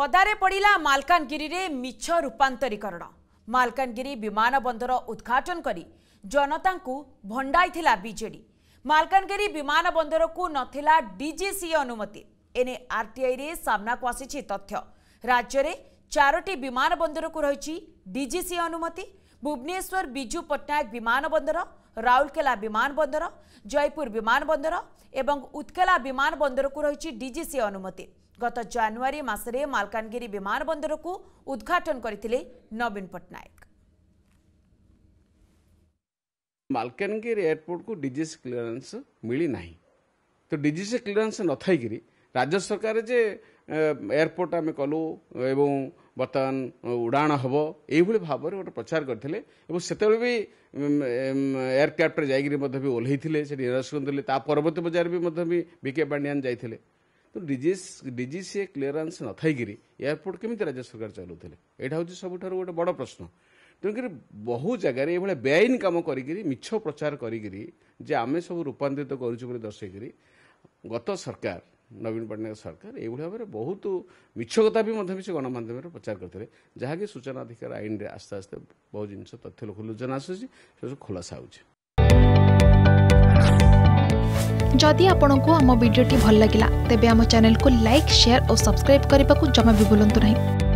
ପଦାରେ ପଡ଼ିଲା ମାଲକାନଗିରିରେ ମିଛ ରୂପାନ୍ତରୀକରଣ ମାଲକାନଗିରି ବିମାନ ବନ୍ଦର ଉଦ୍ଘାଟନ କରି ଜନତାଙ୍କୁ ଭଣ୍ଡାଇଥିଲା ବିଜେଡି ମାଲକାନଗିରି ବିମାନ ବନ୍ଦରକୁ ନଥିଲା ଡିଜିସି ଅନୁମତି ଏନେ ଆରଟିଆଇରେ ସାମ୍ନାକୁ ଆସିଛି ତଥ୍ୟ ରାଜ୍ୟରେ ଚାରୋଟି ବିମାନ ବନ୍ଦରକୁ ରହିଛି ଡିଜିସି ଅନୁମତି भुवनेश्वर विजु पट्टनायक विमान बंदर राउरकेला विमान बंदर जयपुर विमान बंदर एवं उत्केला विमान बंदर को रही डीजीसी अनुमति गत जानुरी मसने मलकानगि विमान बंदर को उद्घाटन करते नवीन पट्टनायक मलकानगि तो एयरपोर्ट को डीजीसी क्लीयरेंस मिली तो डीजीसी क्लीयरेंस न थी राज्य सरकार जे एयरपोर्ट आम कलु एवं ବର୍ତ୍ତମାନ ଉଡ଼ାଣ ହେବ ଏହିଭଳି ଭାବରେ ଗୋଟେ ପ୍ରଚାର କରିଥିଲେ ଏବଂ ସେତେବେଳେ ବି ଏୟାରକ୍ରାଫ୍ଟରେ ଯାଇକିରି ମଧ୍ୟ ବି ଓହ୍ଲାଇଥିଲେ ସେଠି ନିରାଶ କରିଥିଲେ ତା ପରବର୍ତ୍ତୀ ବଜାର ବି ମଧ୍ୟ ବି ବି କେ ପାଣ୍ଡିଆନ ଯାଇଥିଲେ ତ ଡିଜିସ ସିଏ କ୍ଲିୟରାନ୍ସ ନ ଥାଇକିରି ଏୟାରପୋର୍ଟ କେମିତି ରାଜ୍ୟ ସରକାର ଚଲାଉଥିଲେ ଏଇଟା ହେଉଛି ସବୁଠାରୁ ଗୋଟେ ବଡ଼ ପ୍ରଶ୍ନ ତେଣୁକରି ବହୁ ଜାଗାରେ ଏଭଳି ବେଆଇନ କାମ କରିକିରି ମିଛ ପ୍ରଚାର କରିକିରି ଯେ ଆମେ ସବୁ ରୂପାନ୍ତରିତ କରୁଛୁ ବୋଲି ଦର୍ଶାଇକିରି ଗତ ସରକାର ନବୀନ ପଟ୍ଟନାୟକ ସରକାର ଏଇଭଳି ଭାବରେ ବହୁତ ମିଛ କଥା ବି ମଧ୍ୟ ବି ସେ ଗଣମାଧ୍ୟମରେ ପ୍ରଚାର କରିଥିଲେ ଯାହାକି ସୂଚନା ଅଧିକାର ଆଇନରେ ଆସ୍ତେ ଆସ୍ତେ ବହୁ ଜିନିଷ ତଥ୍ୟ ଲୋକଲୋଚନା ଆସୁଛି ସେସବୁ ଖୋଲାସା ହେଉଛି ଯଦି ଆପଣଙ୍କୁ ଆମ ଭିଡ଼ିଓଟି ଭଲ ଲାଗିଲା ତେବେ ଆମ ଚ୍ୟାନେଲକୁ ଲାଇକ୍ ସେୟାର ଓ ସବସ୍କ୍ରାଇବ୍ କରିବାକୁ ଜମା ବି ଭୁଲନ୍ତୁ ନାହିଁ